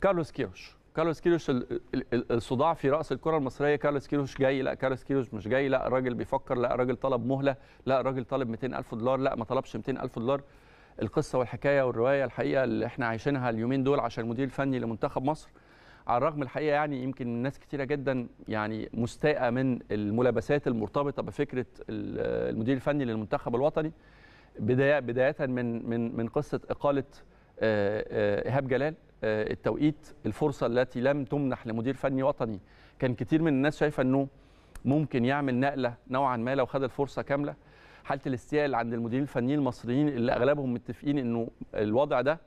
كارلوس كيروش كارلوس كيروش الصداع في راس الكره المصريه كارلوس كيروش جاي لا كارلوس كيروش مش جاي لا الراجل بيفكر لا الراجل طلب مهله لا الراجل طلب 200000 دولار لا ما طلبش 200000 دولار القصه والحكايه والروايه الحقيقه اللي احنا عايشينها اليومين دول عشان المدير الفني لمنتخب مصر على الرغم الحقيقه يعني يمكن ناس كثيره جدا يعني مستاءه من الملابسات المرتبطه بفكره المدير الفني للمنتخب الوطني بدايه بدايه من من من قصه اقاله آه، آه، ايهاب جلال آه، التوقيت الفرصه التي لم تمنح لمدير فني وطني كان كتير من الناس شايفه انه ممكن يعمل نقله نوعا ما لو خد الفرصه كامله حاله الاستياء عند المديرين الفنيين المصريين اللي اغلبهم متفقين انه الوضع ده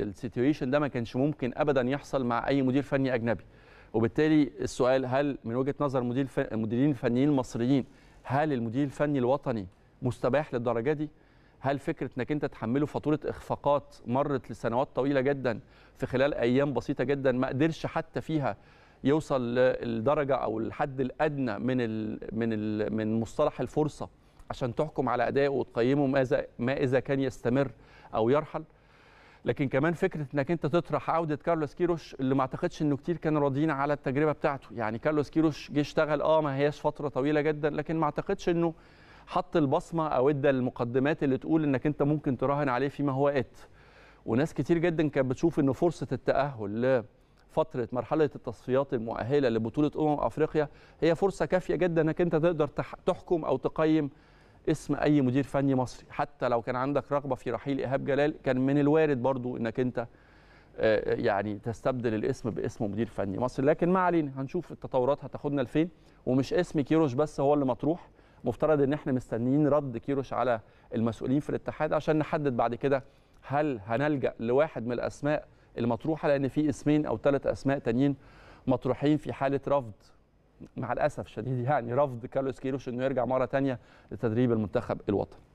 السيتويشن ده ما كانش ممكن ابدا يحصل مع اي مدير فني اجنبي وبالتالي السؤال هل من وجهه نظر المديرين الفنيين المصريين هل المدير الفني الوطني مستباح للدرجه دي هل فكره انك انت تحمله فاتوره اخفاقات مرت لسنوات طويله جدا في خلال ايام بسيطه جدا ما قدرش حتى فيها يوصل للدرجه او الحد الادنى من من من مصطلح الفرصه عشان تحكم على ادائه وتقيمه ماذا ما اذا كان يستمر او يرحل لكن كمان فكره انك انت تطرح عوده كارلوس كيروش اللي ما اعتقدش انه كتير كانوا راضيين على التجربه بتاعته يعني كارلوس كيروش جه اشتغل اه ما هياش فتره طويله جدا لكن ما اعتقدش انه حط البصمه او ادى المقدمات اللي تقول انك انت ممكن تراهن عليه فيما هو ات وناس كتير جدا كانت بتشوف ان فرصه التاهل لفتره مرحله التصفيات المؤهله لبطوله امم افريقيا هي فرصه كافيه جدا انك انت تقدر تحكم او تقيم اسم اي مدير فني مصري حتى لو كان عندك رغبه في رحيل ايهاب جلال كان من الوارد برضو انك انت آه، يعني تستبدل الاسم باسم مدير فني مصري لكن ما علينا هنشوف التطورات هتاخدنا لفين ومش اسم كيروش بس هو اللي مطروح مفترض ان احنا مستنيين رد كيروش على المسؤولين في الاتحاد عشان نحدد بعد كده هل هنلجا لواحد من الاسماء المطروحه لان في اسمين او ثلاث اسماء تانيين مطروحين في حاله رفض مع الاسف الشديد يعني رفض كارلوس كيروش انه يرجع مره ثانيه لتدريب المنتخب الوطني